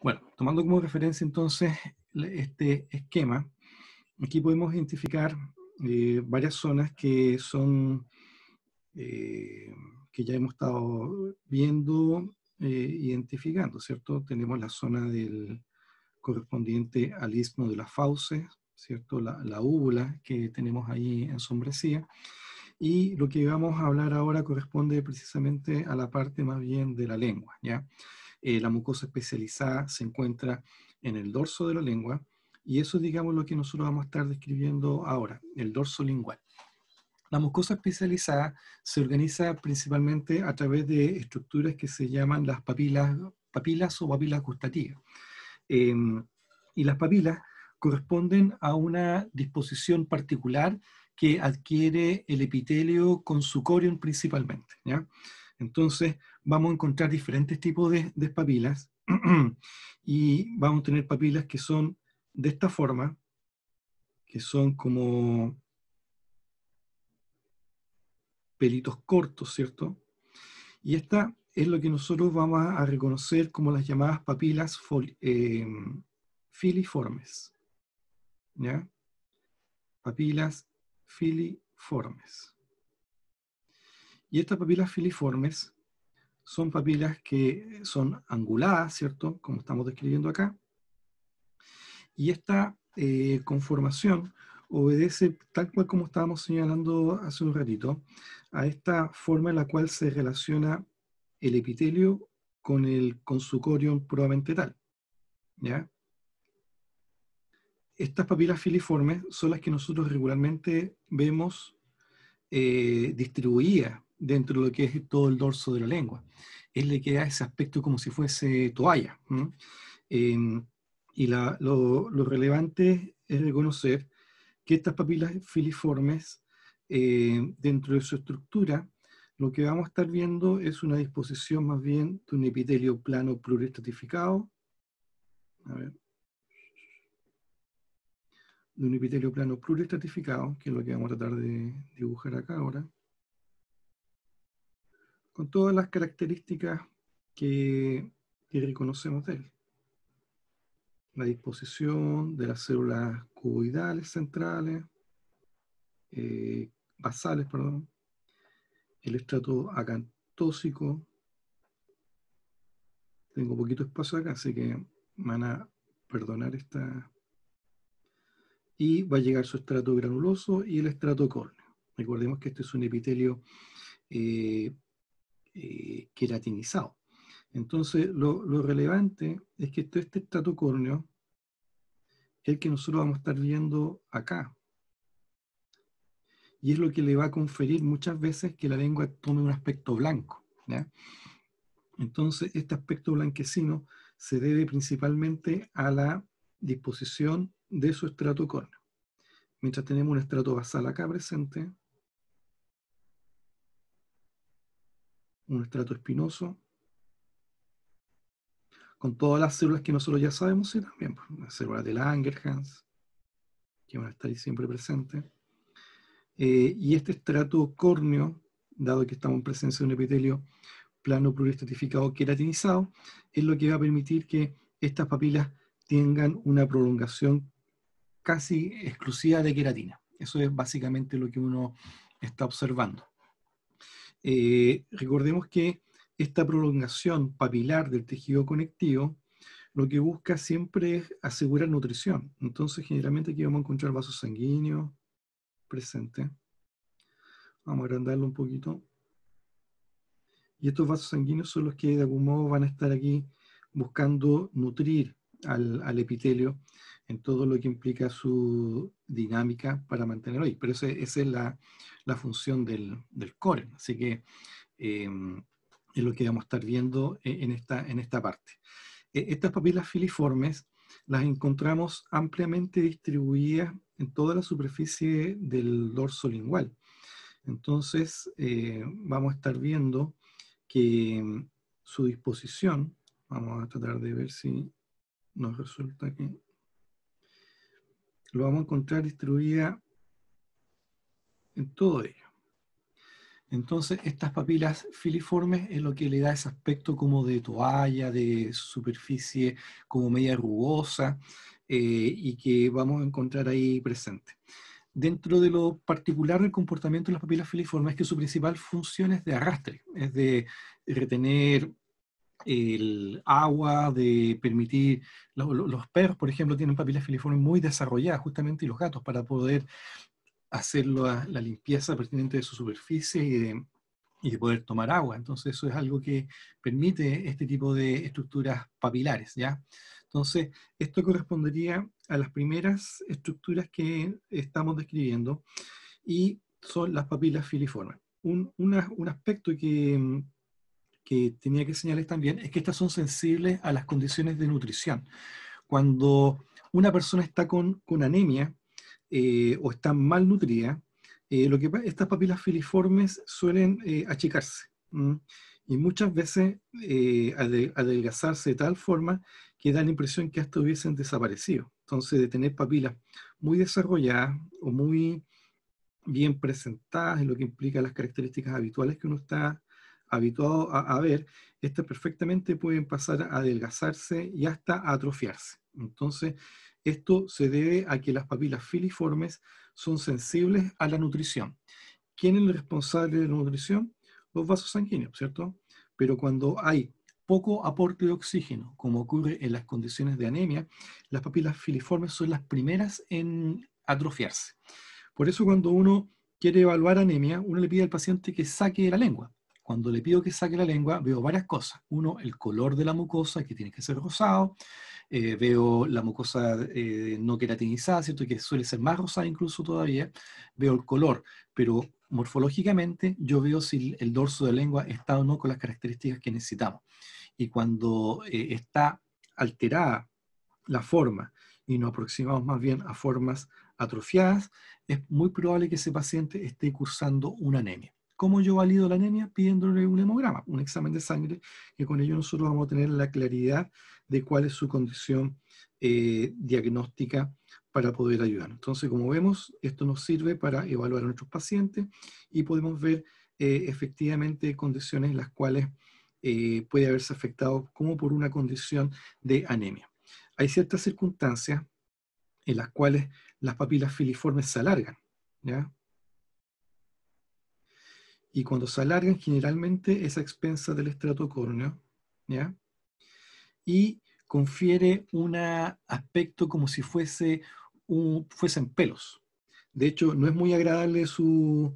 Bueno, tomando como referencia entonces este esquema, aquí podemos identificar eh, varias zonas que son, eh, que ya hemos estado viendo, eh, identificando, ¿cierto? Tenemos la zona del correspondiente al istmo de las fauces, ¿cierto? La, la úvula que tenemos ahí ensombrecida. Y lo que vamos a hablar ahora corresponde precisamente a la parte más bien de la lengua, ¿ya? Eh, la mucosa especializada se encuentra en el dorso de la lengua y eso es, digamos, lo que nosotros vamos a estar describiendo ahora, el dorso lingual. La mucosa especializada se organiza principalmente a través de estructuras que se llaman las papilas, papilas o papilas gustativas. Em, y las papilas corresponden a una disposición particular que adquiere el epitelio con su corión principalmente. ¿ya? Entonces vamos a encontrar diferentes tipos de, papilas y vamos a tener papilas que son de esta forma, que son como pelitos cortos, ¿cierto? Y esta es lo que nosotros vamos a reconocer como las llamadas papilas eh, filiformes. ¿Ya? Papilas filiformes. Y estas papilas filiformes son papilas que son anguladas, ¿cierto? Como estamos describiendo acá. Y esta eh, conformación obedece, tal cual como estábamos señalando hace un ratito, a esta forma en la cual se relaciona el epitelio con, el, con su corión tal. Estas papilas filiformes son las que nosotros regularmente vemos eh, distribuidas dentro de lo que es todo el dorso de la lengua. Él le queda ese aspecto como si fuese toalla. Em, y lo, relevante es reconocer que estas papilas filiformes, eh, dentro de su estructura, lo que vamos a estar viendo es una disposición más bien de un epitelio plano pluristratificado. A ver. De un epitelio plano pluristratificado, que es lo que vamos a tratar de dibujar acá ahora con todas las características que, reconocemos de él. La disposición de las células cuboidales centrales, eh, basales, perdón, el estrato acantósico. Tengo poquito espacio acá, así que van a perdonar esta. Y va a llegar su estrato granuloso y el estrato córneo. Recordemos que este es un epitelio eh, eh, queratinizado. Entonces, lo, relevante es que todo este estrato es el que nosotros vamos a estar viendo acá. Y es lo que le va a conferir muchas veces que la lengua tome un aspecto blanco. Entonces, este aspecto blanquecino se debe principalmente a la disposición de su estrato córneo. Mientras tenemos un estrato basal acá presente, un estrato espinoso, con todas las células que nosotros ya sabemos y también pues, las células de Langerhans, que van a estar ahí siempre presentes. Eh, y este estrato córneo, dado que estamos en presencia de un epitelio plano pluristratificado queratinizado, es lo que va a permitir que estas papilas tengan una prolongación casi exclusiva de queratina. Eso es básicamente lo que uno está observando. Eh, recordemos que esta prolongación papilar del tejido conectivo lo que busca siempre es asegurar nutrición. Entonces, generalmente aquí vamos a encontrar vasos sanguíneos presentes. Vamos a agrandarlo un poquito. Y estos vasos sanguíneos son los que de algún modo van a estar aquí buscando nutrir al epitelio en todo lo que implica su dinámica para mantener hoy. Pero esa es la, función del, core. Así que eh, es lo que vamos a estar viendo e, en esta, en esta parte. E, estas papilas filiformes las encontramos ampliamente distribuidas en toda la superficie del dorso lingual. Entonces, eh, vamos a estar viendo que su disposición, vamos a tratar de ver si nos resulta que lo vamos a encontrar distribuida en todo ello. Entonces, estas papilas filiformes es lo que le da ese aspecto como de toalla, de superficie como media rugosa, eh, y que vamos a encontrar ahí presente. Dentro de lo particular del comportamiento de las papilas filiformes es que su principal función es de arrastre, es de retener el agua, de permitir, los, perros, por ejemplo, tienen papilas filiformes muy desarrolladas, justamente, y los gatos, para poder hacer la, limpieza pertinente de su superficie y de, poder tomar agua. Entonces eso es algo que permite este tipo de estructuras papilares, ¿ya? Entonces esto correspondería a las primeras estructuras que estamos describiendo y son las papilas filiformes. Un, un aspecto que que tenía que señalar también es que estas son sensibles a las condiciones de nutrición. Cuando una persona está con, anemia eh, o está mal nutrida, eh, lo que, estas papilas filiformes suelen eh, achicarse y muchas veces adelgazarse de tal forma que da la impresión que hasta hubiesen desaparecido. Entonces, de tener papilas muy desarrolladas o muy bien presentadas en lo que implica las características habituales que uno está habituados a, ver, estas perfectamente pueden pasar a adelgazarse y hasta atrofiarse. Entonces, esto se debe a que las papilas filiformes son sensibles a la nutrición. ¿Quién es el responsable de la nutrición? Los vasos sanguíneos, ¿cierto? Pero cuando hay poco aporte de oxígeno, como ocurre en las condiciones de anemia, las papilas filiformes son las primeras en atrofiarse. Por eso cuando uno quiere evaluar anemia, uno le pide al paciente que saque la lengua. Cuando le pido que saque la lengua, veo varias cosas. Uno, el color de la mucosa, que tiene que ser rosado. Eh, veo la mucosa eh, no queratinizada, ¿cierto? Que suele ser más rosada incluso todavía. Veo el color, pero morfológicamente yo veo si el dorso de la lengua está o no con las características que necesitamos. Y cuando eh, está alterada la forma y nos aproximamos más bien a formas atrofiadas, es muy probable que ese paciente esté cursando una anemia. ¿Cómo yo valido la anemia? Pidiéndole un hemograma, un examen de sangre, que con ello nosotros vamos a tener la claridad de cuál es su condición eh, diagnóstica para poder ayudar. Entonces, como vemos, esto nos sirve para evaluar a nuestros pacientes y podemos ver eh, efectivamente condiciones en las cuales eh, puede haberse afectado como por una condición de anemia. Hay ciertas circunstancias en las cuales las papilas filiformes se alargan, ¿ya? y cuando se alargan generalmente es a expensa del estrato córneo, ¿ya? Y confiere un aspecto como si fuese fuesen pelos. De hecho, no es muy agradable su,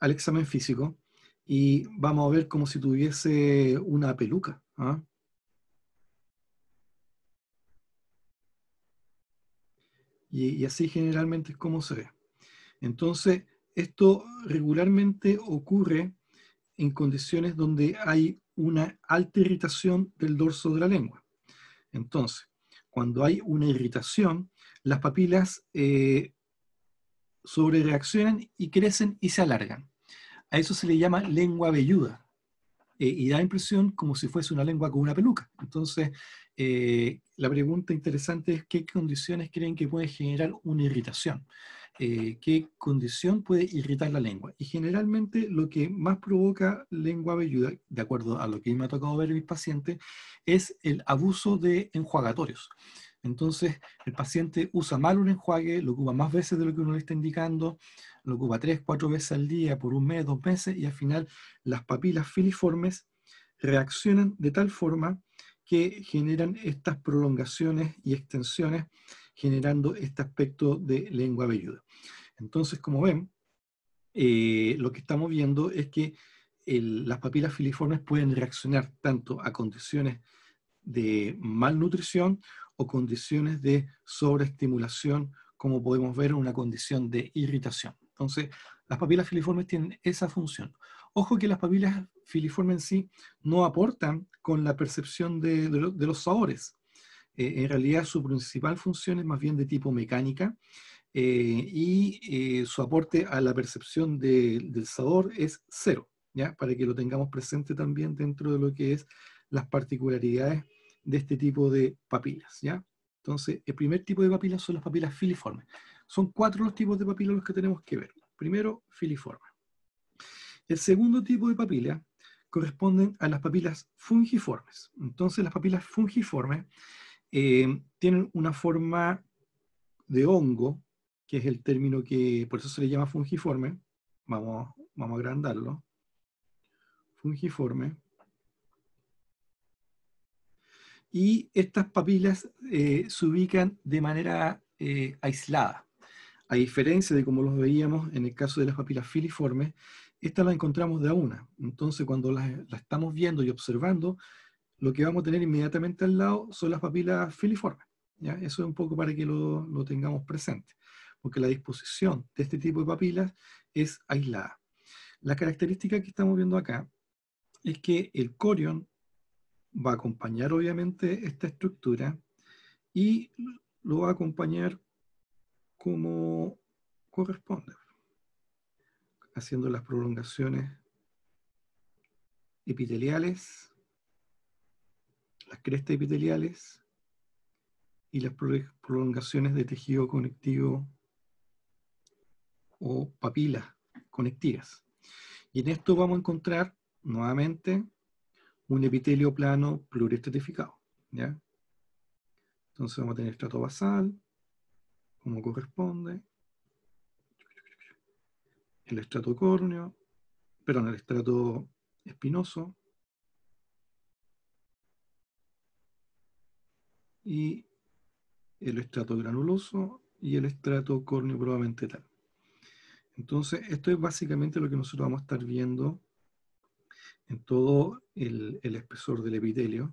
al examen físico y vamos a ver como si tuviese una peluca. ¿ah? Y, y así generalmente es como se ve. Entonces, esto regularmente ocurre en condiciones donde hay una alta irritación del dorso de la lengua. Entonces, cuando hay una irritación, las papilas eh, sobre reaccionan y crecen y se alargan. A eso se le llama lengua velluda eh, y da impresión como si fuese una lengua con una peluca. Entonces, eh, la pregunta interesante es qué condiciones creen que puede generar una irritación. Eh, qué condición puede irritar la lengua. Y generalmente lo que más provoca lengua velluda, de acuerdo a lo que me ha tocado ver en mis pacientes, es el abuso de enjuagatorios. Entonces, el paciente usa mal un enjuague, lo ocupa más veces de lo que uno le está indicando, lo ocupa tres, cuatro veces al día por un mes, dos meses, y al final las papilas filiformes reaccionan de tal forma que generan estas prolongaciones y extensiones generando este aspecto de lengua velluda. Entonces, como ven, eh, lo que estamos viendo es que las papilas filiformes pueden reaccionar tanto a condiciones de malnutrición o condiciones de sobreestimulación, como podemos ver en una condición de irritación. Entonces, las papilas filiformes tienen esa función. Ojo que las papilas filiformes en sí no aportan con la percepción de los sabores. Eh, en realidad su principal función es más bien de tipo mecánica eh, y eh, su aporte a la percepción del sabor es cero, ¿ya? para que lo tengamos presente también dentro de lo que es las particularidades de este tipo de papilas. ¿ya? Entonces, el primer tipo de papilas son las papilas filiformes. Son cuatro los tipos de papilas los que tenemos que ver. Primero, filiforme. El segundo tipo de papila corresponden a las papilas fungiformes. Entonces, las papilas fungiformes eh, tienen una forma de hongo, que es el término que por eso se le llama fungiforme. Vamos, vamos a agrandarlo. Fungiforme. Y estas papilas eh, se ubican de manera eh, aislada. A diferencia de como los veíamos en el caso de las papilas filiformes, estas las encontramos de a una. Entonces, cuando las estamos viendo y observando, lo que vamos a tener inmediatamente al lado son las papilas filiformes. ¿ya? Eso es un poco para que lo, lo tengamos presente, porque la disposición de este tipo de papilas es aislada. La característica que estamos viendo acá es que el corión va a acompañar obviamente esta estructura y lo va a acompañar como corresponde, haciendo las prolongaciones epiteliales las crestas epiteliales y las prolongaciones de tejido conectivo o papilas conectivas. Y en esto vamos a encontrar nuevamente un epitelio plano pluristratificado. Entonces vamos a tener estrato basal, como corresponde, el estrato córneo, perdón, el estrato espinoso, y el estrato granuloso y el estrato córneo probablemente tal. Entonces, esto es básicamente lo que nosotros vamos a estar viendo en todo el, espesor del epitelio.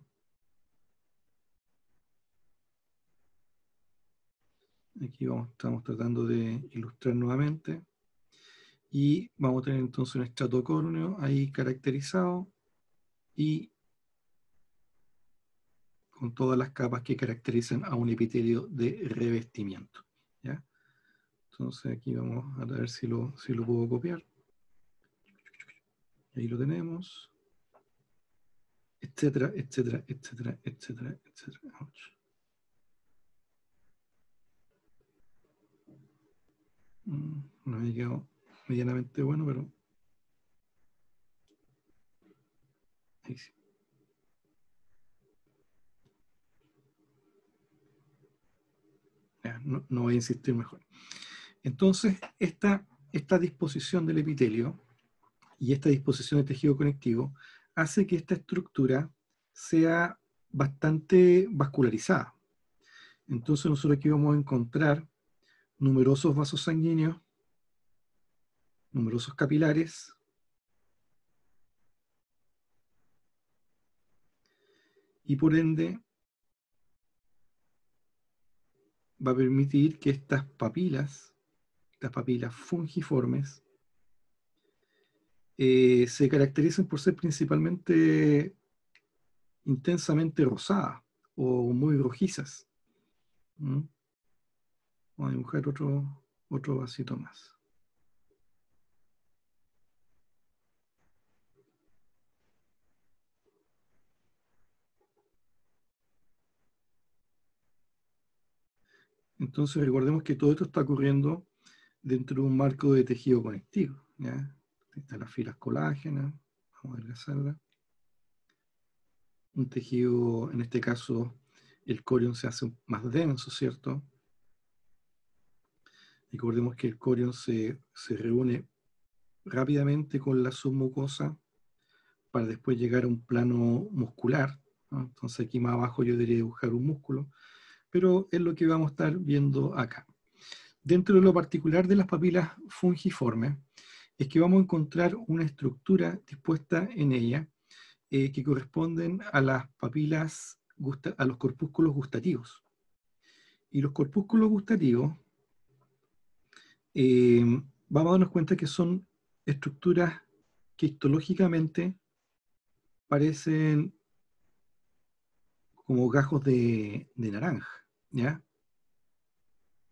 Aquí vamos, estamos tratando de ilustrar nuevamente. Y vamos a tener entonces un estrato córneo ahí caracterizado y con todas las capas que caracterizan a un epitelio de revestimiento. ¿ya? Entonces aquí vamos a ver si lo, si lo puedo copiar. Ahí lo tenemos. Etcétera, etcétera, etcétera, etcétera, etcétera. Mm, no ha quedado medianamente bueno, pero... Ahí sí. no, no, voy a insistir mejor. Entonces, esta, esta disposición del epitelio y esta disposición del tejido conectivo hace que esta estructura sea bastante vascularizada. Entonces nosotros aquí vamos a encontrar numerosos vasos sanguíneos, numerosos capilares, y por ende va a permitir que estas papilas, las papilas fungiformes, eh, se caracterizan por ser principalmente intensamente rosadas o muy rojizas. ¿Mm? Vamos a dibujar otro, otro vasito más. Entonces recordemos que todo esto está ocurriendo dentro de un marco de tejido conectivo. ¿ya? Están las filas colágenas, vamos a adelgazarlas. Un tejido, en este caso, el corión se hace más denso, ¿cierto? Recordemos que el corión se, se reúne rápidamente con la submucosa para después llegar a un plano muscular. Entonces aquí más abajo yo debería dibujar un músculo pero es lo que vamos a estar viendo acá. Dentro de lo particular de las papilas fungiformes, es que vamos a encontrar una estructura dispuesta en ella eh, que corresponden a las papilas, a los corpúsculos gustativos. Y los corpúsculos gustativos, eh, vamos a darnos cuenta que son estructuras que histológicamente parecen como gajos de, naranja, ¿ya?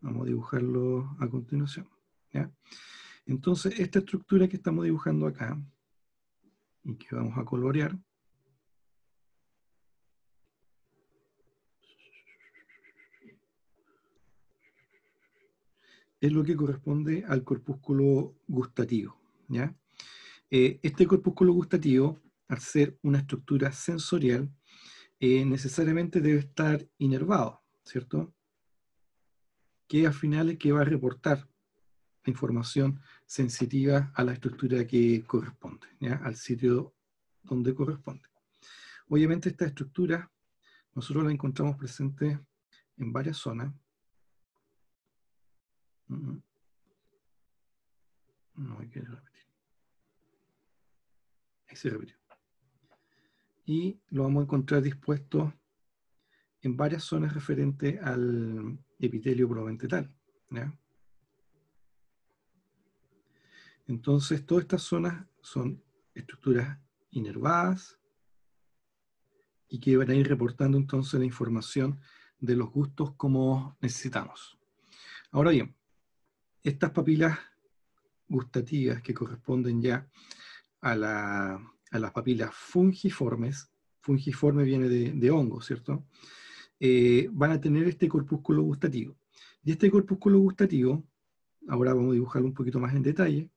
Vamos a dibujarlo a continuación, ¿ya? Entonces, esta estructura que estamos dibujando acá, y que vamos a colorear, es lo que corresponde al corpúsculo gustativo. ¿ya? Eh, este corpúsculo gustativo, al ser una estructura sensorial, eh, necesariamente debe estar inervado, ¿cierto? Que al final es que va a reportar la información sensitiva a la estructura que corresponde, al sitio donde corresponde. Obviamente esta estructura nosotros la encontramos presente en varias zonas. No hay que repetir. Ahí se repitió y lo vamos a encontrar dispuesto en varias zonas referentes al epitelio proventetal. ¿ya? Entonces, todas estas zonas son estructuras inervadas y que van a ir reportando entonces la información de los gustos como necesitamos. Ahora bien, estas papilas gustativas que corresponden ya a la a las papilas fungiformes, fungiforme viene de, hongo, ¿cierto? Eh, van a tener este corpúsculo gustativo. Y este corpúsculo gustativo, ahora vamos a dibujarlo un poquito más en detalle,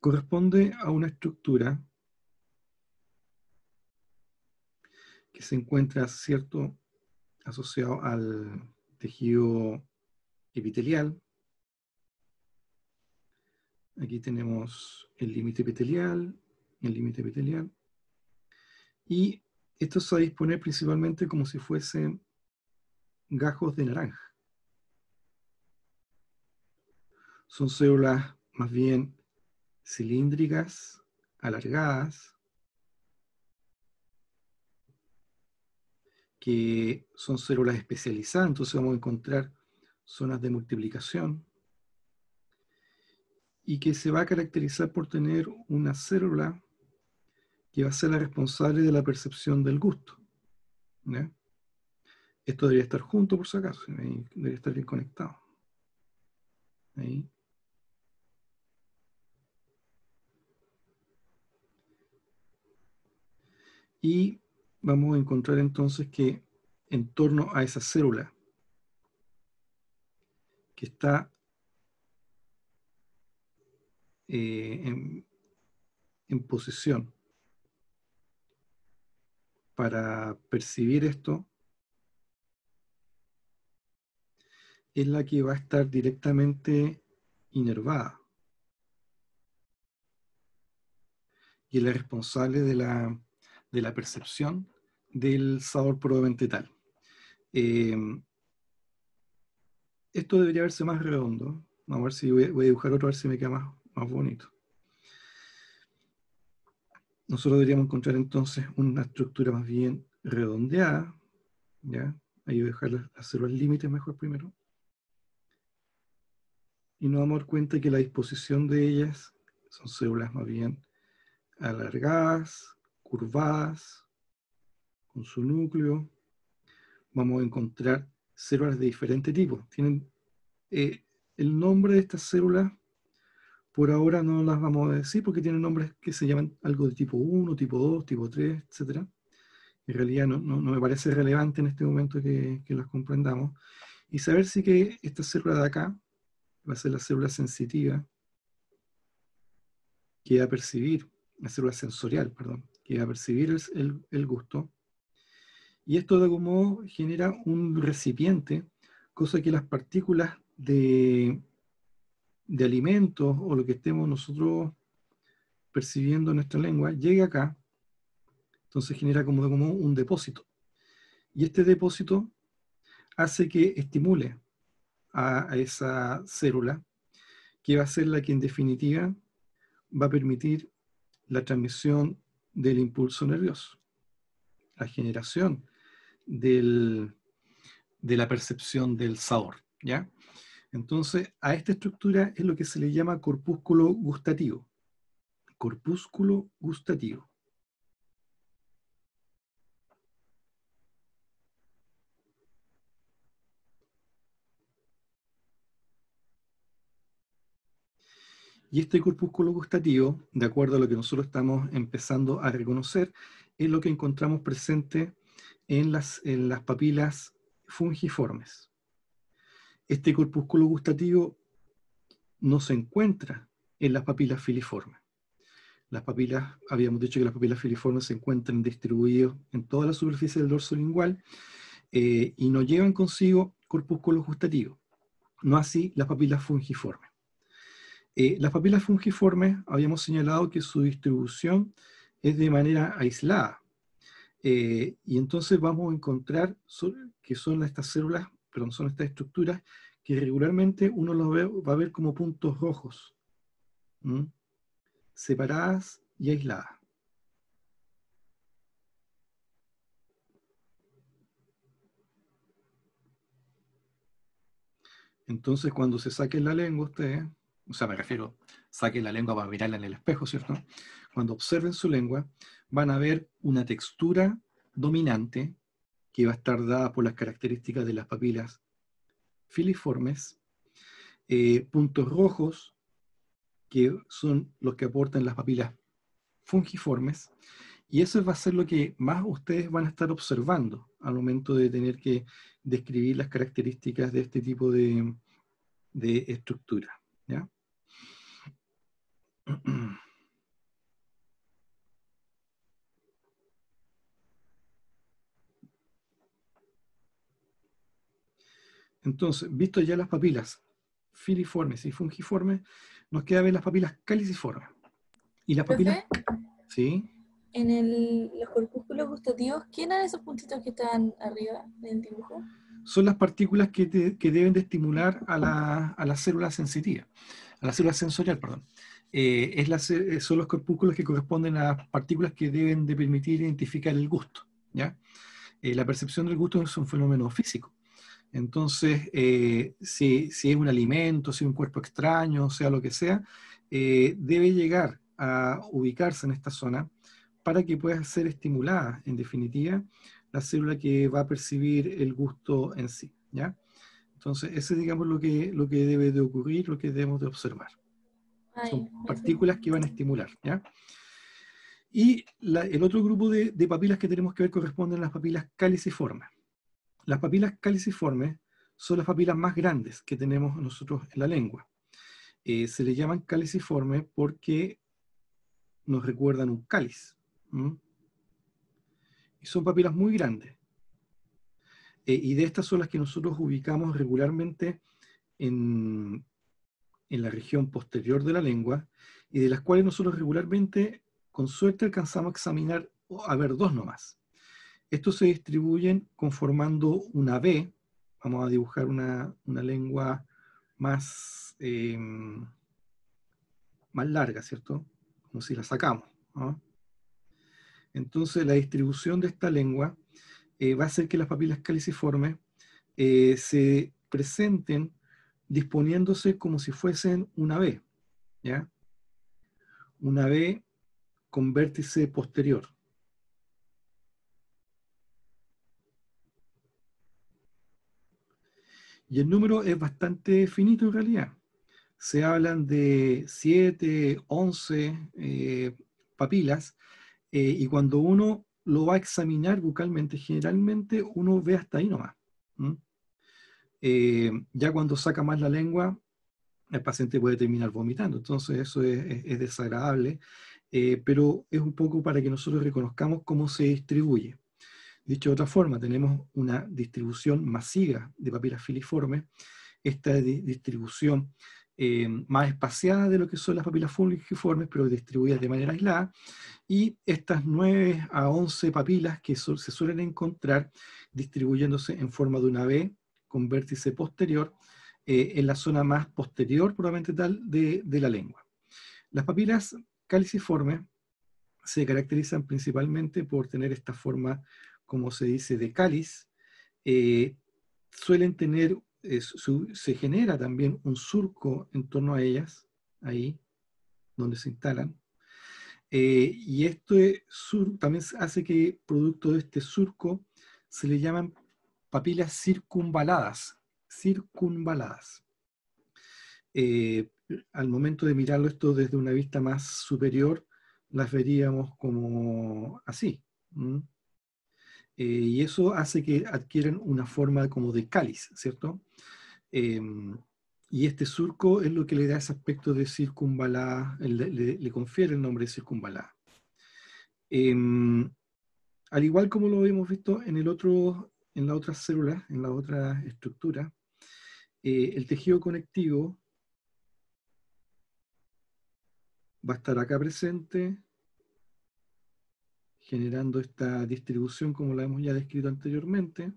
corresponde a una estructura que se encuentra, ¿cierto?, asociado al tejido epitelial. Aquí tenemos el límite epitelial, el límite epitelial. Y esto se va a disponer principalmente como si fuesen gajos de naranja. Son células más bien cilíndricas, alargadas, que son células especializadas, entonces vamos a encontrar zonas de multiplicación y que se va a caracterizar por tener una célula que va a ser la responsable de la percepción del gusto. Esto debería estar junto, por si acaso, debería estar bien conectado. Ahí. Y vamos a encontrar entonces que en torno a esa célula que está eh, en posición para percibir esto es la que va a estar directamente inervada. Y es la responsable de la, de la percepción del sabor probablemente tal eh, esto debería verse más redondo. Vamos a ver si voy, a dibujar otro, a ver si me queda más bonito nosotros deberíamos encontrar entonces una estructura más bien redondeada, ¿ya? Ahí voy a dejar las, células límites mejor primero. Y nos damos cuenta que la disposición de ellas son células más bien alargadas, curvadas, con su núcleo. Vamos a encontrar células de diferente tipo. Tienen, eh, el nombre de estas células por ahora no las vamos a decir porque tienen nombres que se llaman algo de tipo 1, tipo 2, tipo 3, etc. En realidad no, me parece relevante en este momento que, las comprendamos. Y saber si que esta célula de acá va a ser la célula sensitiva que va a percibir, la célula sensorial, perdón, que va a percibir el, el gusto. Y esto de algún modo genera un recipiente, cosa que las partículas de de alimentos o lo que estemos nosotros percibiendo en nuestra lengua, llegue acá, entonces genera como, un depósito. Y este depósito hace que estimule a, esa célula, que va a ser la que en definitiva va a permitir la transmisión del impulso nervioso, la generación del, de la percepción del sabor, ¿ya? Entonces, a esta estructura es lo que se le llama corpúsculo gustativo. Corpúsculo gustativo. Y este corpúsculo gustativo, de acuerdo a lo que nosotros estamos empezando a reconocer, es lo que encontramos presente en las, en las papilas fungiformes este corpúsculo gustativo no se encuentra en las papilas filiformes. Las papilas, habíamos dicho que las papilas filiformes se encuentran distribuidas en toda la superficie del dorso lingual eh, y no llevan consigo corpúsculo gustativo. no así las papilas fungiformes. Eh, las papilas fungiformes habíamos señalado que su distribución es de manera aislada, eh, y entonces vamos a encontrar que son estas células perdón, son estas estructuras que regularmente uno los va a ver como puntos rojos, separadas y aisladas. Entonces, cuando se saque la lengua ustedes, o sea, me refiero, saque la lengua para mirarla en el espejo, ¿cierto? Cuando observen su lengua, van a ver una textura dominante que va a estar dada por las características de las papilas filiformes, eh, puntos rojos, que son los que aportan las papilas fungiformes, y eso va a ser lo que más ustedes van a estar observando al momento de tener que describir las características de este tipo de, de estructura. ¿ya? Entonces, visto ya las papilas filiformes y fungiformes, nos queda ver las papilas caliciformes. Y las papilas... ¿Sí? En el, los corpúsculos gustativos, quién eran esos puntitos que están arriba del dibujo? Son las partículas que, deben de estimular a la, célula sensitiva, a la célula sensorial, perdón. Eh, eh, son los corpúsculos que corresponden a las partículas que deben de permitir identificar el gusto. ¿ya? Eh, la percepción del gusto es un fenómeno físico entonces, eh, si, es un alimento, si es un cuerpo extraño, sea lo que sea, eh, debe llegar a ubicarse en esta zona para que pueda ser estimulada, en definitiva, la célula que va a percibir el gusto en sí. ¿ya? Entonces, ese es, digamos, lo que, lo que debe de ocurrir, lo que debemos de observar. Son partículas que van a estimular. ¿ya? Y el otro grupo de, papilas que tenemos que ver corresponden a las papilas caliciformes. Las papilas caliciformes son las papilas más grandes que tenemos nosotros en la lengua. Eh, se le llaman caliciformes porque nos recuerdan un cáliz. Y son papilas muy grandes. Eh, y de estas son las que nosotros ubicamos regularmente en, en la región posterior de la lengua y de las cuales nosotros regularmente, con suerte, alcanzamos a examinar, a ver, dos nomás. Estos se distribuyen conformando una B, vamos a dibujar una, lengua más, eh, más larga, ¿cierto? Como si la sacamos. Entonces la distribución de esta lengua eh, va a hacer que las papilas caliciformes eh, se presenten disponiéndose como si fuesen una B, ¿ya? Una B con vértice posterior. Y el número es bastante finito en realidad. Se hablan de 7, 11 eh, papilas eh, y cuando uno lo va a examinar bucalmente, generalmente uno ve hasta ahí nomás. Eh, ya cuando saca más la lengua, el paciente puede terminar vomitando. Entonces eso es desagradable, pero es un poco para que nosotros reconozcamos cómo se distribuye. Dicho de otra forma, tenemos una distribución masiva de papilas filiformes. Esta distribución eh, más espaciada de lo que son las papilas fungiformes, pero distribuidas de manera aislada. Y estas 9 a 11 papilas que se suelen encontrar distribuyéndose en forma de una B con vértice posterior eh, en la zona más posterior, probablemente tal, de, de la lengua. Las papilas caliciformes se caracterizan principalmente por tener esta forma como se dice, de cáliz, eh, suelen tener, eh, se genera también un surco en torno a ellas, ahí donde se instalan. Eh, y esto también hace que producto de este surco se le llaman papilas circunvaladas, circunvaladas. al momento de mirarlo esto desde una vista más superior, las veríamos como así. Eh, y eso hace que adquieran una forma como de cáliz, ¿cierto? Em, y este surco es lo que le da ese aspecto de circunvalada, le, confiere el nombre de circunvalada. Em, al igual como lo hemos visto en, el otro, en la otra célula, en la otra estructura, eh, el tejido conectivo va a estar acá presente, generando esta distribución como la hemos ya descrito anteriormente.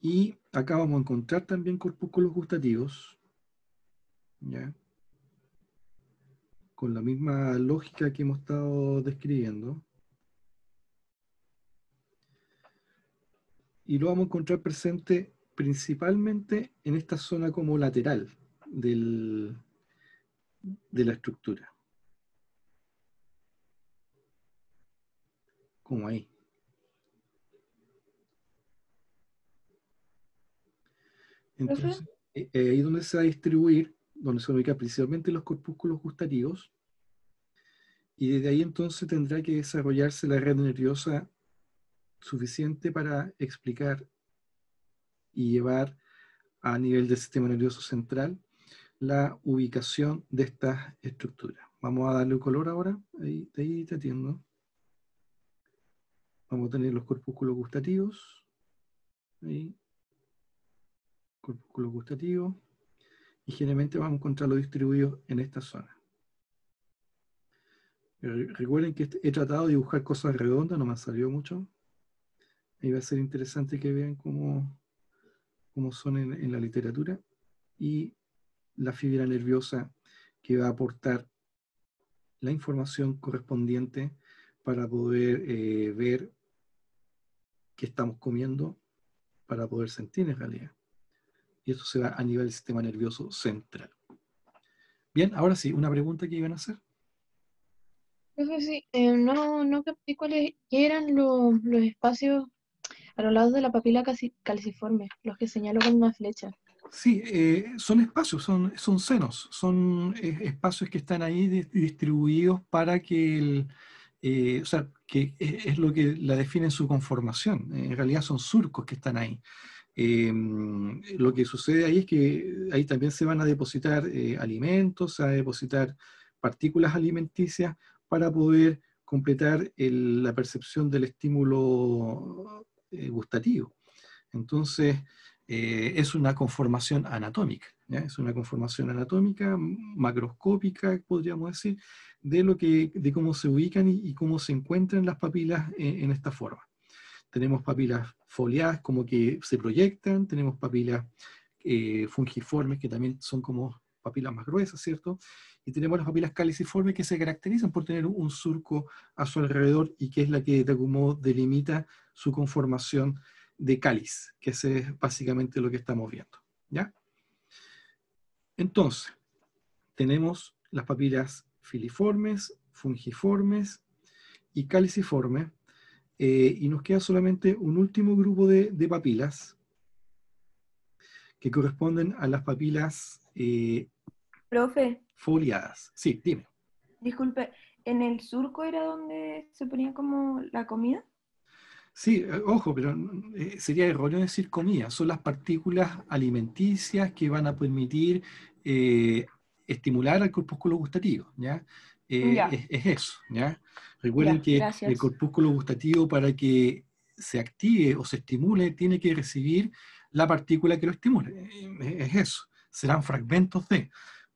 Y acá vamos a encontrar también corpúsculos gustativos, con la misma lógica que hemos estado describiendo. Y lo vamos a encontrar presente principalmente en esta zona como lateral, de la estructura. Como ahí. Entonces, eh, eh, ahí es donde se va a distribuir, donde se ubican principalmente los corpúsculos gustativos, y desde ahí entonces tendrá que desarrollarse la red nerviosa suficiente para explicar y llevar a nivel del sistema nervioso central la ubicación de estas estructuras. Vamos a darle un color ahora, ahí, ahí te atiendo. Vamos a tener los corpúsculos gustativos. Ahí. Corpúsculos gustativos. Y generalmente vamos a encontrarlo distribuidos en esta zona. Recuerden que he tratado de dibujar cosas redondas, no me salió mucho. Ahí va a ser interesante que vean cómo, cómo son en, en la literatura. Y la fibra nerviosa que va a aportar la información correspondiente para poder eh, ver qué estamos comiendo, para poder sentir en realidad. Y esto se va a nivel del sistema nervioso central. Bien, ahora sí, una pregunta que iban a hacer. Sí, eh, no, no capté cuáles eran los, los espacios a los lados de la papila calciforme, los que señaló con una flecha. Sí, eh, son espacios, son, son senos, son eh, espacios que están ahí distribuidos para que el, eh, o sea, que es, lo que la define en su conformación. En realidad son surcos que están ahí. Em, lo que sucede ahí es que ahí también se van a depositar alimentos, se van a depositar partículas alimenticias para poder completar la percepción del estímulo gustativo. Entonces, eh, es una conformación anatómica, es una conformación anatómica, macroscópica, podríamos decir, de, lo que, de cómo se ubican y, cómo se encuentran las papilas eh, en, esta forma. Tenemos papilas foliadas como que se proyectan, tenemos papilas eh, fungiformes que también son como papilas más gruesas, ¿cierto? Y tenemos las papilas caliciformes que se caracterizan por tener un surco a su alrededor y que es la que de algún modo delimita su conformación de cáliz, que es básicamente lo que estamos viendo. ¿ya? Entonces, tenemos las papilas filiformes, fungiformes y caliciformes, eh, y nos queda solamente un último grupo de, papilas que corresponden a las papilas eh, Profe. foliadas. Sí, dime. Disculpe, ¿en el surco era donde se ponía como la comida? Sí, eh, ojo, pero sería eh, sería erróneo decir comida, son las partículas alimenticias que van a permitir eh, estimular al corpúsculo gustativo, ¿ya? Es, eso, ¿ya? Recuerden que el corpúsculo gustativo para que se active o se estimule tiene que recibir la partícula que lo estimule, es eso, serán fragmentos de,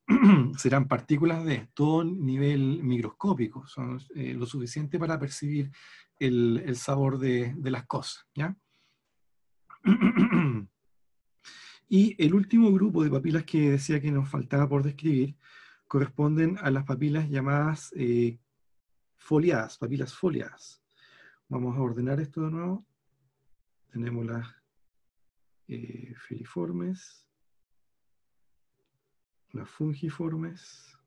serán partículas de todo nivel microscópico, son lo suficiente para percibir el, sabor de, las cosas. Y el último grupo de papilas que decía que nos faltaba por describir corresponden a las papilas llamadas eh, foliadas, papilas foliadas. Vamos a ordenar esto de nuevo. Tenemos las eh, filiformes, las fungiformes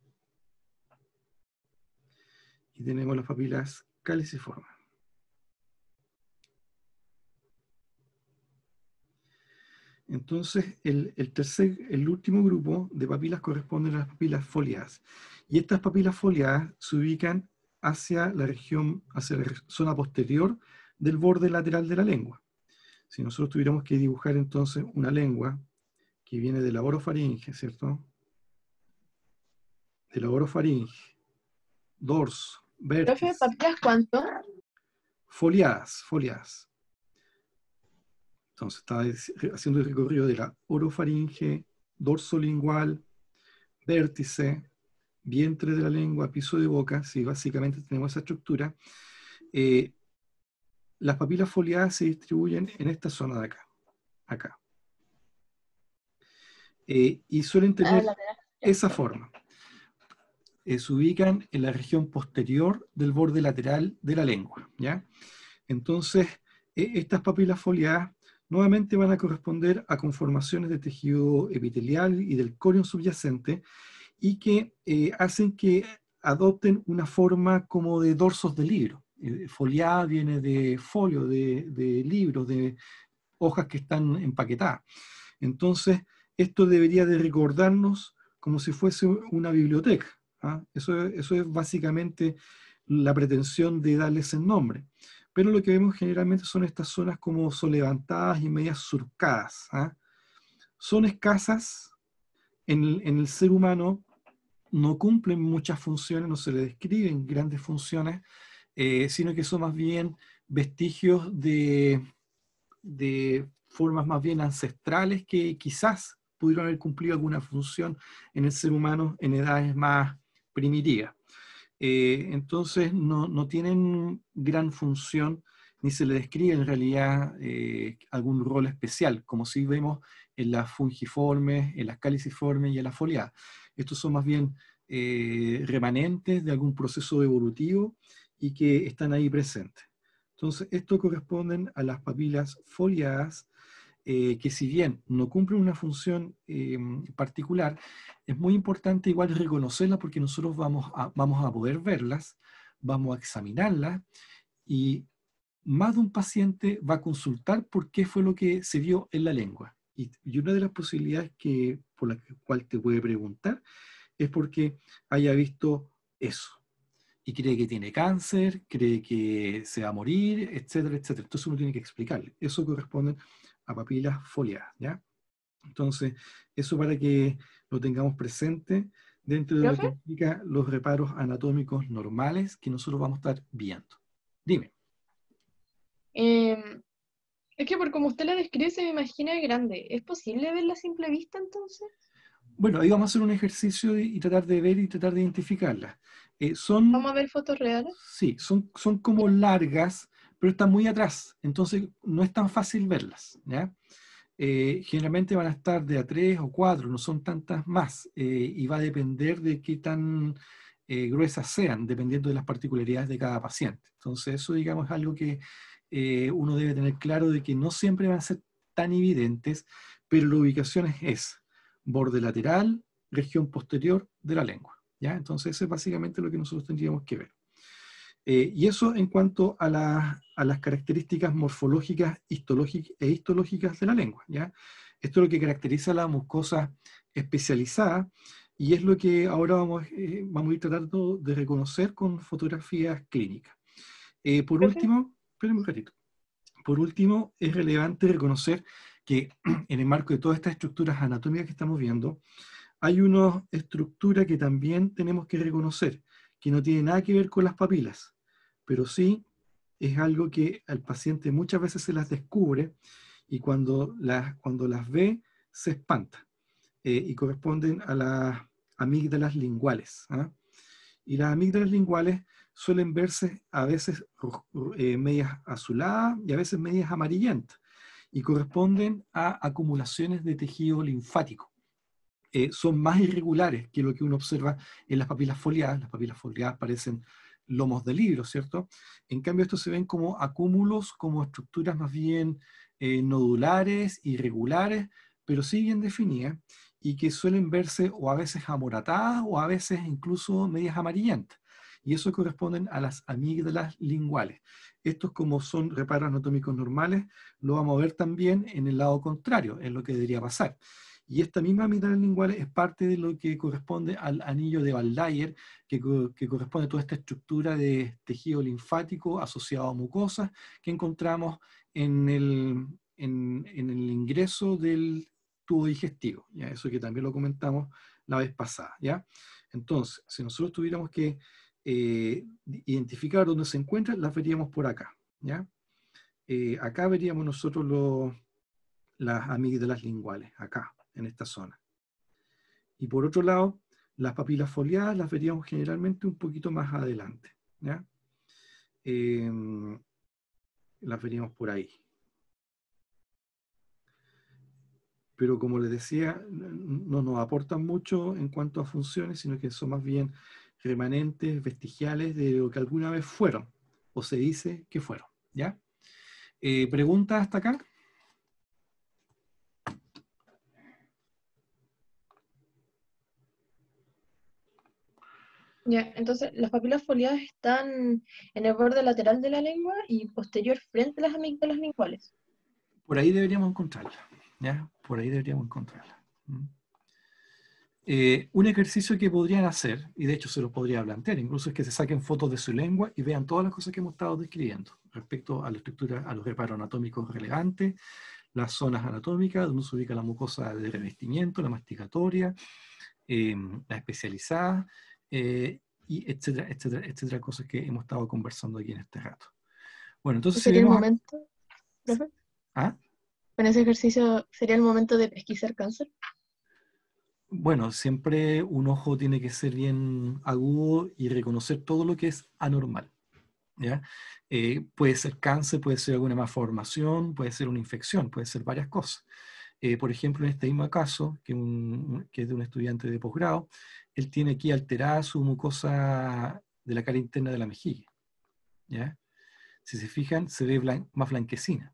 y tenemos las papilas caliciformes. Entonces, el, el, último grupo de papilas corresponde a las papilas foliadas. Y estas papilas foliadas se ubican hacia la región, hacia la zona posterior del borde lateral de la lengua. Si nosotros tuviéramos que dibujar entonces una lengua que viene de la orofaringe, ¿cierto? De la orofaringe, dorso, de ¿Papilas cuánto? Foliadas, foliadas. Entonces está haciendo el recorrido de la orofaringe, dorso lingual, vértice, vientre de la lengua, piso de boca, sí, básicamente tenemos esa estructura. Eh, las papilas foliadas se distribuyen en esta zona de acá, acá. Eh, y suelen ah, tener esa forma. Eh, se ubican en la región posterior del borde lateral de la lengua, ¿ya? Entonces, e, estas papilas foliadas nuevamente van a corresponder a conformaciones de tejido epitelial y del corión subyacente y que eh, hacen que adopten una forma como de dorsos de libro. Eh, foliada viene de folio, de, libros, de hojas que están empaquetadas. Entonces, esto debería de recordarnos como si fuese una biblioteca. ¿ah? Eso, eso es básicamente la pretensión de darles el nombre pero lo que vemos generalmente son estas zonas como levantadas y medias surcadas. ¿ah? Son escasas en el, ser humano, no cumplen muchas funciones, no se le describen grandes funciones, eh, sino que son más bien vestigios de, de, formas más bien ancestrales que quizás pudieron haber cumplido alguna función en el ser humano en edades más primitivas. Eh, entonces no, tienen gran función ni se le describe en realidad eh, algún rol especial, como si vemos en las fungiformes, en las caliciformes y en las foliadas. Estos son más bien eh, remanentes de algún proceso evolutivo y que están ahí presentes. Entonces, esto corresponden a las papilas foliadas eh, que si bien no cumple una función eh, particular, es muy importante igual reconocerlas porque nosotros vamos a, vamos a poder verlas, vamos a examinarlas y más de un paciente va a consultar por qué fue lo que se vio en la lengua. Y, una de las posibilidades que, por la cual te puede preguntar es porque haya visto eso y cree que tiene cáncer, cree que se va a morir, etcétera, etcétera. Entonces uno tiene que explicarle. Eso corresponde a papilas foliadas, ¿ya? Entonces, eso para que lo tengamos presente dentro de lo que los reparos anatómicos normales que nosotros vamos a estar viendo. Dime. Em, es que por como usted la describe se me imagina grande. ¿Es posible verla a simple vista entonces? Bueno, ahí vamos a hacer un ejercicio y, tratar de ver y tratar de identificarla. Eh, son, ¿Vamos a ver fotos reales? Sí, son, son como largas, pero están muy atrás, entonces no es tan fácil verlas. Eh, generalmente van a estar de a tres o cuatro, no son tantas más, eh, y va a depender de qué tan eh, gruesas sean, dependiendo de las particularidades de cada paciente. Entonces eso, digamos, es algo que uno debe tener claro de que no siempre van a ser tan evidentes, pero la ubicación es borde lateral, región posterior de la lengua. ¿ya? Entonces eso es básicamente lo que nosotros tendríamos que ver. Eh, y eso en cuanto a, las características morfológicas histológicas e histológicas de la lengua. Esto es lo que caracteriza a la mucosa especializada y es lo que ahora vamos, eh, a ir tratando de reconocer con fotografías clínicas. Eh, por último, Por último, es relevante reconocer que en el marco de todas estas estructuras anatómicas que estamos viendo, hay una estructura que también tenemos que reconocer, que no tiene nada que ver con las papilas, pero sí es algo que al paciente muchas veces se las descubre y cuando las, cuando las ve se espanta eh, y corresponden a las amígdalas linguales. ¿ah? Y las amígdalas linguales suelen verse a veces eh, medias azuladas y a veces medias amarillentas y corresponden a acumulaciones de tejido linfático. Eh, son más irregulares que lo que uno observa en las papilas foliadas. Las papilas foliadas parecen lomos de libro, ¿cierto? En cambio, estos se ven como acúmulos, como estructuras más bien eh, nodulares, irregulares, pero sí bien definidas y que suelen verse o a veces amoratadas o a veces incluso medias amarillentas. Y eso corresponden a las amígdalas linguales. Estos como son reparos anatómicos normales, lo vamos a ver también en el lado contrario, en lo que debería pasar. Y esta misma amígdala lingual es parte de lo que corresponde al anillo de Baldayer, que, corresponde a toda esta estructura de tejido linfático asociado a mucosas que encontramos en el, en, el ingreso del tubo digestivo. ¿ya? Eso que también lo comentamos la vez pasada. ¿ya? Entonces, si nosotros tuviéramos que eh, identificar dónde se encuentra, las veríamos por acá. ¿ya? Eh, acá veríamos nosotros las amígdalas linguales, acá en esta zona. Y por otro lado, las papilas foliadas las veríamos generalmente un poquito más adelante. Em, las veríamos por ahí. Pero como les decía, no nos aportan mucho en cuanto a funciones, sino que son más bien remanentes, vestigiales de lo que alguna vez fueron, o se dice que fueron. ¿ya? Eh, hasta acá? entonces las papilas foliadas están en el borde lateral de la lengua y posterior frente a las amígdalas linguales. Por ahí deberíamos encontrarla, ¿ya? Por ahí deberíamos encontrarla. ¿Mm? Eh, un ejercicio que podrían hacer, y de hecho se lo podría plantear, incluso es que se saquen fotos de su lengua y vean todas las cosas que hemos estado describiendo respecto a la estructura, a los reparos anatómicos relevantes, las zonas anatómicas, donde se ubica la mucosa de revestimiento, la masticatoria, eh, la especializada, eh, y etcétera, etcétera, etcétera, cosas que hemos estado conversando aquí en este rato. Bueno, entonces... ¿Sería el momento? Profe? ¿Ah? ¿Con ese ejercicio sería el momento de pesquisar cáncer? Bueno, siempre un ojo tiene que ser bien agudo y reconocer todo lo que es anormal. ¿ya? Eh, puede ser cáncer, puede ser alguna malformación, puede ser una infección, puede ser varias cosas. Eh, por ejemplo, en este mismo caso, que, un, que, es de un estudiante de posgrado, él tiene aquí alterada su mucosa de la cara interna de la mejilla. ¿ya? Si se fijan, se ve más blanquecina.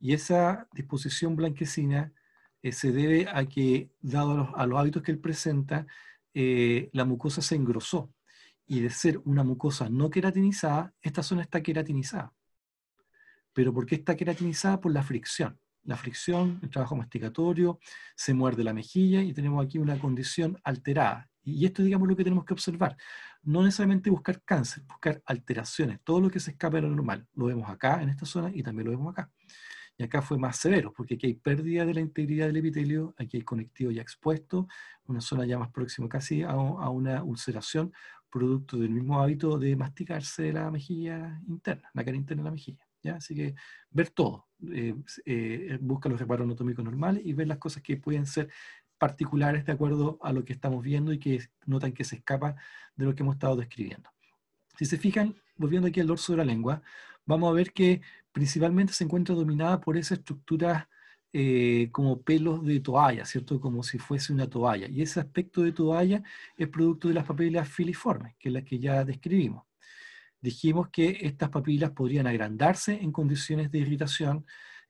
Y esa disposición blanquecina eh, se debe a que, dado a los, hábitos que él presenta, eh, la mucosa se engrosó. Y de ser una mucosa no queratinizada, esta zona está queratinizada. ¿Pero por qué está queratinizada? Por la fricción. La fricción, el trabajo masticatorio, se muerde la mejilla y tenemos aquí una condición alterada. Y esto, digamos, es lo que tenemos que observar. No necesariamente buscar cáncer, buscar alteraciones, todo lo que se escape de lo normal. Lo vemos acá, en esta zona, y también lo vemos acá. Y acá fue más severo, porque aquí hay pérdida de la integridad del epitelio, aquí hay conectivo ya expuesto, una zona ya más próxima casi a, una ulceración, producto del mismo hábito de masticarse la mejilla interna, la cara interna de la mejilla. Así que ver todo, buscar eh, eh, busca los reparos anatómicos normales y ver las cosas que pueden ser particulares de acuerdo a lo que estamos viendo y que notan que se escapa de lo que hemos estado describiendo. Si se fijan, volviendo aquí al dorso de la lengua, vamos a ver que principalmente se encuentra dominada por esa estructura eh, como pelos de toalla, ¿cierto? Como si fuese una toalla. Y ese aspecto de toalla es producto de las papilas filiformes, que es la que ya describimos. Dijimos que estas papilas podrían agrandarse en condiciones de irritación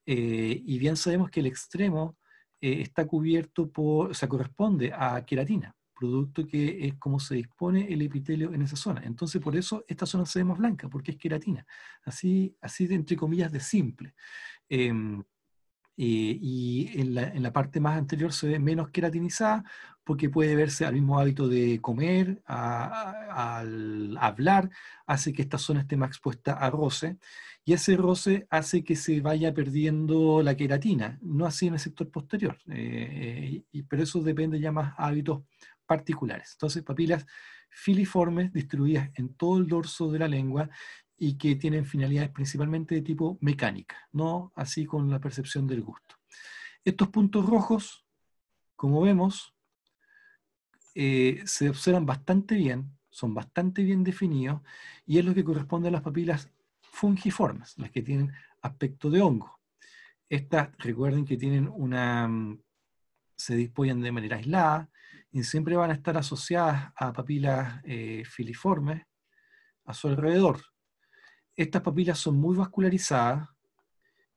eh, y bien sabemos que el extremo eh, está cubierto por, o sea, corresponde a queratina, producto que es como se dispone el epitelio en esa zona. Entonces, por eso esta zona se ve más blanca, porque es queratina. Así, así de, entre comillas, de simple. Em, eh, y en la, parte más anterior se ve menos queratinizada porque puede verse al mismo hábito de comer, al hablar, hace que esta zona esté más expuesta a roce y ese roce hace que se vaya perdiendo la queratina, no así en el sector posterior, eh, y, pero eso depende ya más hábitos particulares. Entonces, papilas filiformes distribuidas en todo el dorso de la lengua y que tienen finalidades principalmente de tipo mecánica, no así con la percepción del gusto. Estos puntos rojos, como vemos, eh, se observan bastante bien, son bastante bien definidos y es lo que corresponde a las papilas fungiformes, las que tienen aspecto de hongo. Estas, recuerden que tienen una, mm, se disponen de manera aislada y siempre van a estar asociadas a papilas eh, filiformes a su alrededor estas papilas son muy vascularizadas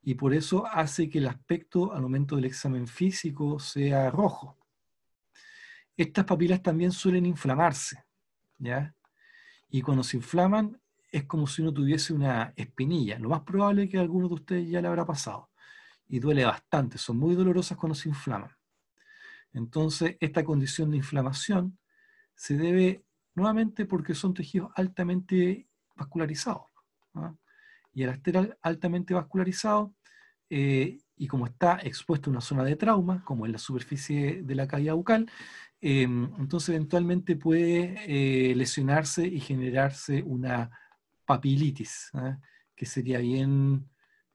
y por eso hace que el aspecto al momento del examen físico sea rojo. Estas papilas también suelen inflamarse, ¿ya? Y cuando se inflaman es como si uno tuviese una espinilla. Lo más probable es que a alguno de ustedes ya le habrá pasado. Y duele bastante, son muy dolorosas cuando se inflaman. Entonces, esta condición de inflamación se debe nuevamente porque son tejidos altamente vascularizados. Y el arterial altamente vascularizado, eh, y como está expuesto a una zona de trauma, como en la superficie de la cavidad bucal, em, entonces eventualmente puede eh, lesionarse y generarse una papilitis, que sería bien,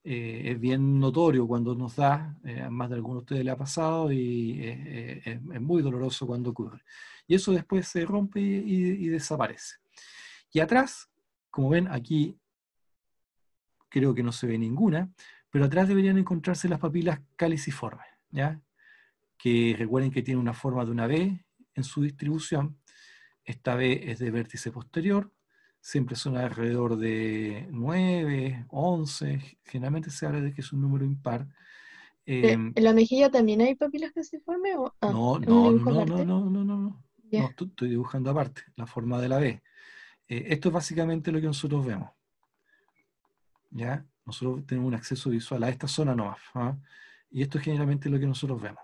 eh, es bien notorio cuando nos da, más de algunos de ustedes le ha pasado y es muy doloroso cuando ocurre. Y eso después se rompe y desaparece. Y atrás, como ven aquí creo que no se ve ninguna, pero atrás deberían encontrarse las papilas caliciformes, ¿ya? que recuerden que tiene una forma de una B en su distribución, esta B es de vértice posterior, siempre son alrededor de 9, 11, generalmente se habla de que es un número impar. ¿E em, ¿En la mejilla también hay papilas calisiformes? Ah, no, no, no, no, no, no, no, no, estoy dibujando aparte, la forma de la B. Eh, esto es básicamente lo que nosotros vemos. ¿ya? Nosotros tenemos un acceso visual a esta zona no más, ¿ah? Y esto es generalmente lo que nosotros vemos.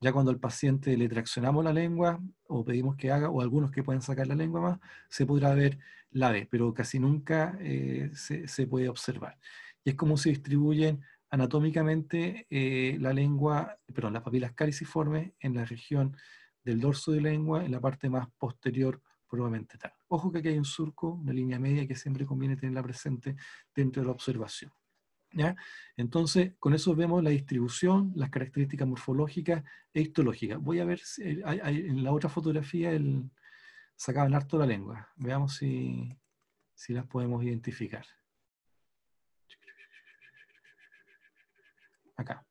Ya cuando al paciente le traccionamos la lengua o pedimos que haga, o algunos que pueden sacar la lengua más, se podrá ver la B, pero casi nunca eh, se, se, puede observar. Y es como se distribuyen anatómicamente eh, la lengua, perdón, las papilas cariciformes en la región del dorso de lengua, en la parte más posterior nuevamente, tal. Ojo que aquí hay un surco, una línea media que siempre conviene tenerla presente dentro de la observación. Entonces, con eso vemos la distribución, las características morfológicas e histológicas. Voy a ver, si eh, hay, en la otra fotografía el, sacaban harto la lengua. Veamos si, si las podemos identificar. Acá.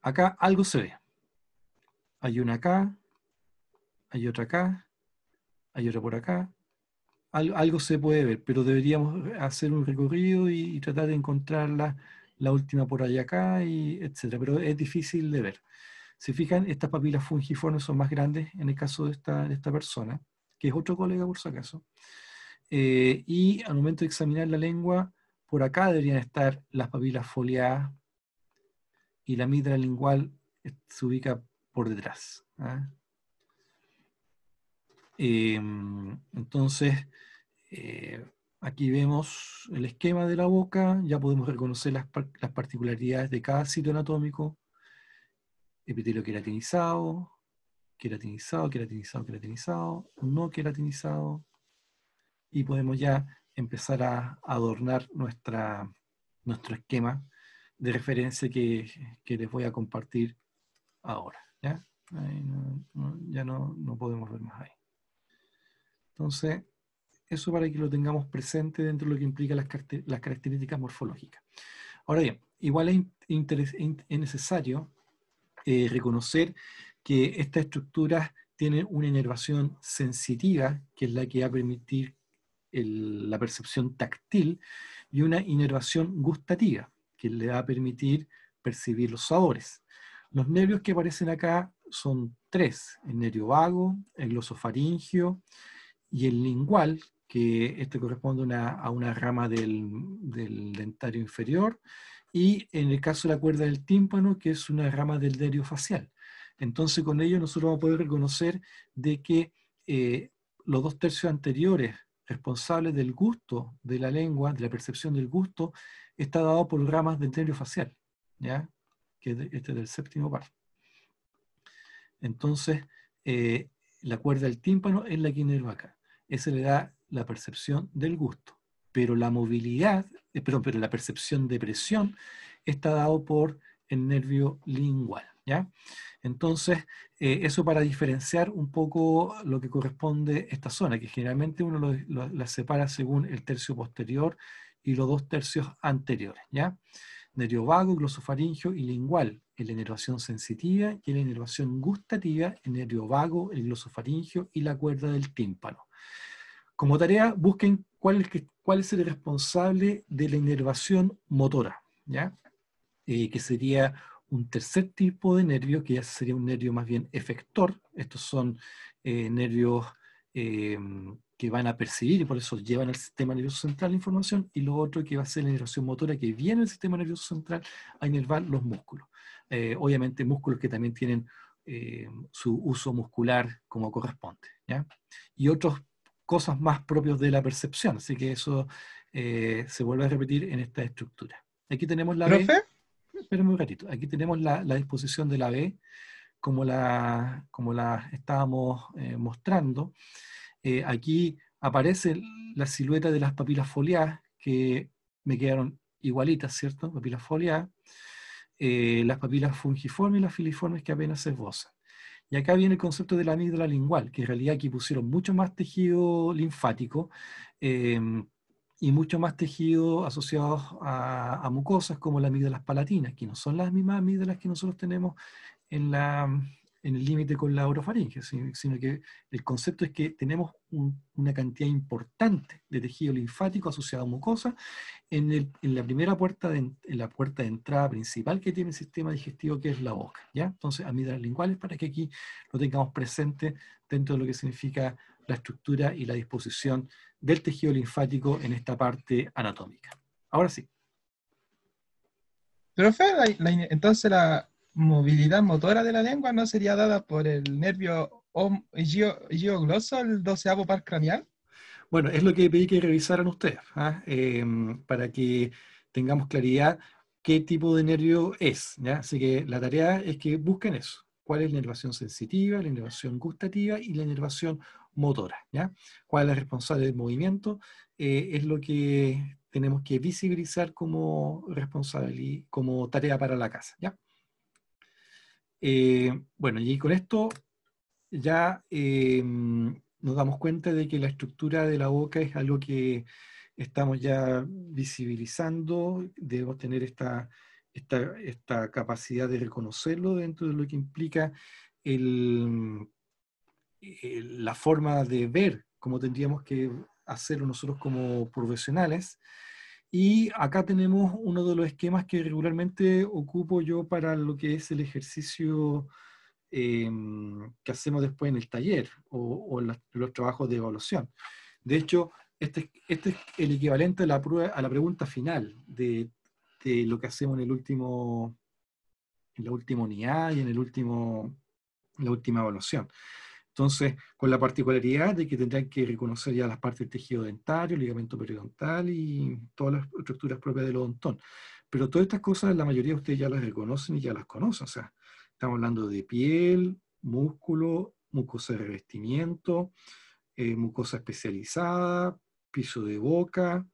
Acá algo se ve. Hay una acá, hay otra acá, hay otra por acá. algo se puede ver, pero deberíamos hacer un recorrido y, tratar de encontrar la última por allá acá, y etcétera, pero es difícil de ver. Si fijan, estas papilas fungiformes son más grandes en el caso de esta, persona, que es otro colega por si acaso. Eh, y al momento de examinar la lengua, por acá deberían estar las papilas foliadas y la mitra lingual se ubica por detrás. ¿ah? Em, entonces, eh, aquí vemos el esquema de la boca, ya podemos reconocer las, particularidades de cada sitio anatómico, epitelio queratinizado, queratinizado, queratinizado, queratinizado, no queratinizado, y podemos ya empezar a adornar nuestra, nuestro esquema de referencia que, les voy a compartir ahora. ¿ya? no podemos ver más ahí. Entonces, eso para que lo tengamos presente dentro de lo que implica las, características morfológicas. Ahora bien, igual es, necesario eh, reconocer que estas estructuras tienen una inervación sensitiva, que es la que va a permitir la percepción táctil, y una inervación gustativa, que le va a permitir percibir los sabores. Los nervios que aparecen acá son tres, el nervio vago, el glosofaringio, y el lingual, que este corresponde a una rama del, dentario inferior, y en el caso de la cuerda del tímpano, que es una rama del derio facial. Entonces, con ello nosotros vamos a poder reconocer de que eh, los dos tercios anteriores responsables del gusto de la lengua, de la percepción del gusto, está dado por ramas del nervio facial, ¿ya? que es este del séptimo par. Entonces, eh, la cuerda del tímpano es la que inerva acá ese le da la percepción del gusto. Pero la movilidad, eh, pero la percepción de presión está dado por el nervio lingual. ¿ya? Entonces, eh, eso para diferenciar un poco lo que corresponde a esta zona, que generalmente uno la separa según el tercio posterior y los dos tercios anteriores. ¿ya? Nervio vago, glosofaringio y lingual, en la inervación sensitiva y en la inervación gustativa, el nervio vago, el glosofaringio y la cuerda del tímpano. Como tarea, busquen cuál es, el responsable de la inervación motora, ¿ya? Eh, que sería un tercer tipo de nervio, que ya sería un nervio más bien efector. Estos son eh, nervios eh, que van a percibir y por eso llevan al sistema nervioso central la información. Y lo otro que va a ser la inervación motora, que viene el sistema nervioso central a inervar los músculos. obviamente músculos que también tienen su uso muscular como corresponde. Y otros cosas más propias de la percepción. Así que eso eh, se vuelve a repetir en esta estructura. Aquí tenemos la B. un Aquí tenemos la, disposición de la B, como la, como la estábamos eh, mostrando. Eh, aquí aparece la silueta de las papilas foliadas, que me quedaron igualitas, ¿cierto? Papilas foliadas. las papilas fungiformes y las filiformes que apenas se esbozan. Y acá viene el concepto de la amígdala lingual, que en realidad aquí pusieron mucho más tejido linfático em, y mucho más tejido asociado a, a, mucosas como las amígdalas palatinas, que no son las mismas amígdalas que nosotros tenemos en la, en el límite con la orofaringe, sino que el concepto es que tenemos una cantidad importante de tejido linfático asociado a mucosa en, la primera puerta de, en la puerta de entrada principal que tiene el sistema digestivo, que es la boca. ¿ya? Entonces, amígdalas linguales para que aquí lo tengamos presente dentro de lo que significa la estructura y la disposición del tejido linfático en esta parte anatómica. Ahora sí. Profe, entonces la, movilidad motora de la lengua no sería dada por el nervio el doceavo par craneal? Bueno, es lo que pedí que revisaran ustedes, ¿ah? em, para que tengamos claridad qué tipo de nervio es. ¿ya? Así que la tarea es que busquen eso. ¿Cuál es la inervación sensitiva, la inervación gustativa y la inervación motora? ¿ya? ¿Cuál es la responsable del movimiento? Eh, es lo que tenemos que visibilizar como responsable, como tarea para la casa. ¿ya? Eh, bueno, y con esto ya eh, nos damos cuenta de que la estructura de la boca es algo que estamos ya visibilizando, debemos tener esta, capacidad de reconocerlo dentro de lo que implica la forma de ver cómo tendríamos que hacerlo nosotros como profesionales. Y acá tenemos uno de los esquemas que regularmente ocupo yo para lo que es el ejercicio eh, que hacemos después en el taller o, los trabajos de evaluación. De hecho, este, es este el equivalente a la, prueba, a la pregunta final de, lo que hacemos en el último, en la última unidad y en la última evaluación. Entonces, con la particularidad de que tendrán que reconocer ya las partes del tejido dentario, ligamento periodontal y todas las estructuras propias del odontón. Pero todas estas cosas, la mayoría de ustedes ya las reconocen y ya las conocen. O sea, estamos hablando de piel, músculo, mucosa de revestimiento, eh, mucosa especializada, piso de boca,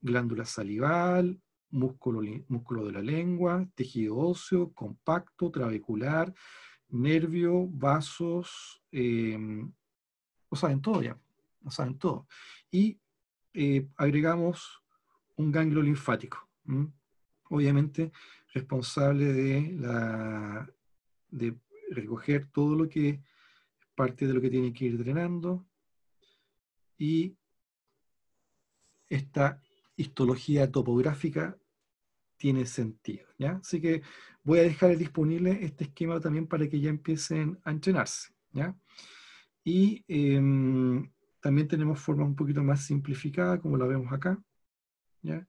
glándula salival, músculo, músculo de la lengua, tejido óseo, compacto, trabecular, nervio, vasos, eh, lo saben todo ya, lo saben todo. Y eh, agregamos un ganglio linfático, obviamente responsable de, la, de recoger todo lo que es parte de lo que tiene que ir drenando y esta histología topográfica tiene sentido. ¿ya? Así que voy a dejar disponible este esquema también para que ya empiecen a entrenarse. ¿ya? Y em, también tenemos formas un poquito más simplificadas, como la vemos acá, ¿ya?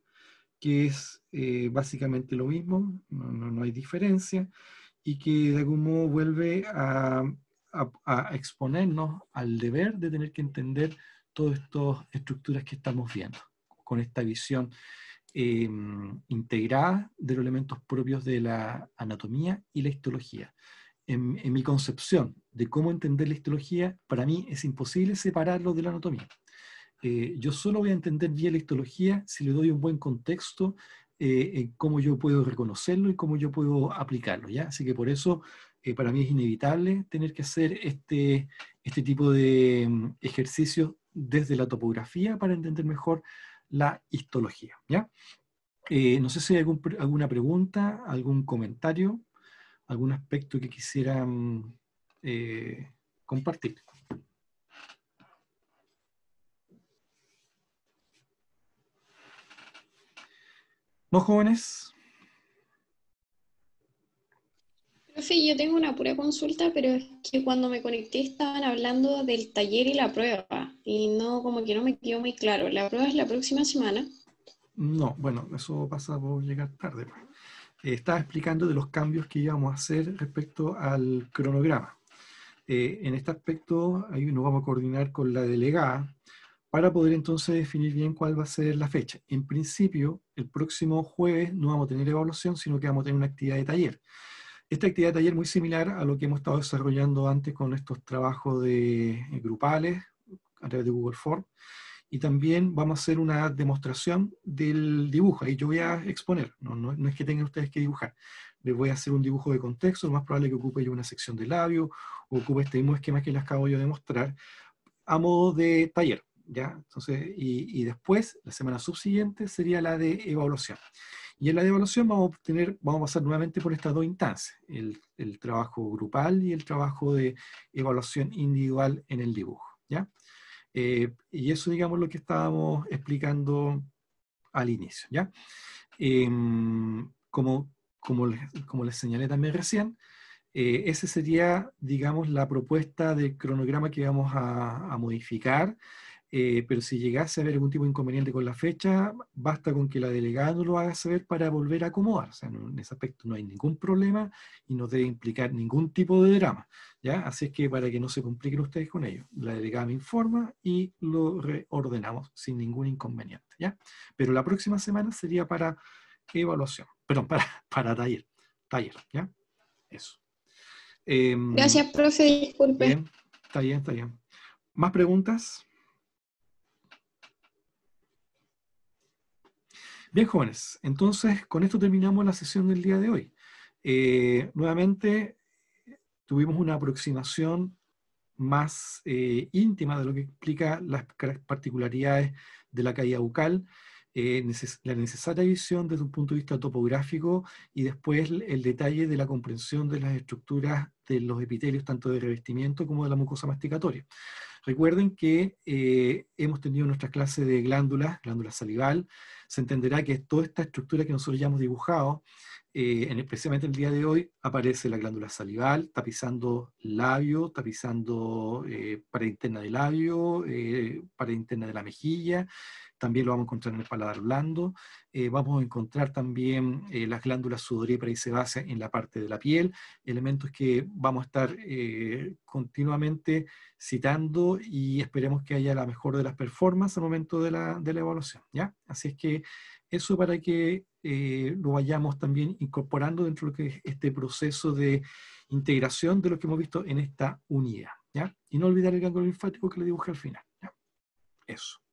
que es eh, básicamente lo mismo, no, no, hay diferencia, y que de algún modo vuelve a, a exponernos al deber de tener que entender todas estas estructuras que estamos viendo, con esta visión Em, integrada de los elementos propios de la anatomía y la histología. En, mi concepción de cómo entender la histología, para mí es imposible separarlo de la anatomía. Eh, yo solo voy a entender bien la histología si le doy un buen contexto eh, en cómo yo puedo reconocerlo y cómo yo puedo aplicarlo. ¿ya? Así que por eso eh, para mí es inevitable tener que hacer este, este tipo de em, ejercicios desde la topografía para entender mejor la histología. ¿ya? Eh, no sé si hay alguna pregunta, algún comentario, algún aspecto que quisieran eh, compartir. ¿No jóvenes? Profe, yo tengo una pura consulta, pero es que cuando me conecté estaban hablando del taller y la prueba y no, como que no me quedó muy claro. ¿La prueba es la próxima semana? No, bueno, eso pasa por llegar tarde. Pues. Eh, estaba explicando de los cambios que íbamos a hacer respecto al cronograma. Eh, en este aspecto, ahí nos vamos a coordinar con la delegada para poder entonces definir bien cuál va a ser la fecha. En principio, el próximo jueves no vamos a tener evaluación, sino que vamos a tener una actividad de taller. Esta actividad de taller muy similar a lo que hemos estado desarrollando antes con estos trabajos de, eh, grupales a través de Google Form. Y también vamos a hacer una demostración del dibujo. Ahí yo voy a exponer, no, no, es que tengan ustedes que dibujar. Les voy a hacer un dibujo de contexto, lo más probable es que ocupe yo una sección de labio, o ocupe este mismo esquema que les acabo yo de mostrar, a modo de taller. ¿ya? Entonces, y, después, la semana subsiguiente sería la de evaluación. Y en la evaluación vamos a obtener, vamos a pasar nuevamente por estas dos instancias, el, el, trabajo grupal y el trabajo de evaluación individual en el dibujo. ¿ya? Eh, y eso, digamos, lo que estábamos explicando al inicio, ¿ya? Em, como, como, como les señalé también recién, eh, esa sería, digamos, la propuesta de cronograma que vamos a modificar eh, pero si llegase a haber algún tipo de inconveniente con la fecha, basta con que la delegada lo haga saber para volver a acomodar. en ese aspecto no hay ningún problema y no debe implicar ningún tipo de drama. ¿ya? Así es que para que no se compliquen ustedes con ello, la delegada me informa y lo reordenamos sin ningún inconveniente. ¿ya? Pero la próxima semana sería para evaluación, perdón, para, para taller. Taller, ¿ya? Eso. Em, Gracias, profe, disculpe. está bien, está bien. ¿Más preguntas? Bien, jóvenes, entonces con esto terminamos la sesión del día de hoy. Eh, nuevamente, tuvimos una aproximación más eh, íntima de lo que explica las particularidades de la caída bucal. Eh, la necesaria visión desde un punto de vista topográfico y después el, detalle de la comprensión de las estructuras de los epitelios, tanto de revestimiento como de la mucosa masticatoria. Recuerden que eh, hemos tenido nuestra clase de glándulas, glándula salival, se entenderá que toda esta estructura que nosotros ya hemos dibujado, eh, en el, precisamente el día de hoy, aparece la glándula salival, tapizando labio, tapizando eh, pared interna del labio, pared interna de la mejilla, también lo vamos a encontrar en el paladar blando, eh, vamos a encontrar también eh, las glándulas sudoríparas y sebáceas en la parte de la piel, elementos que vamos a estar eh, continuamente citando y esperemos que haya la mejor de las performances al momento de la, de la evaluación. ¿ya? Así es que eso para que lo vayamos también incorporando dentro de lo que es este proceso de integración de lo que hemos visto en esta unidad. ¿ya? Y no olvidar el ganglio linfático que le dibujé al final. Eso.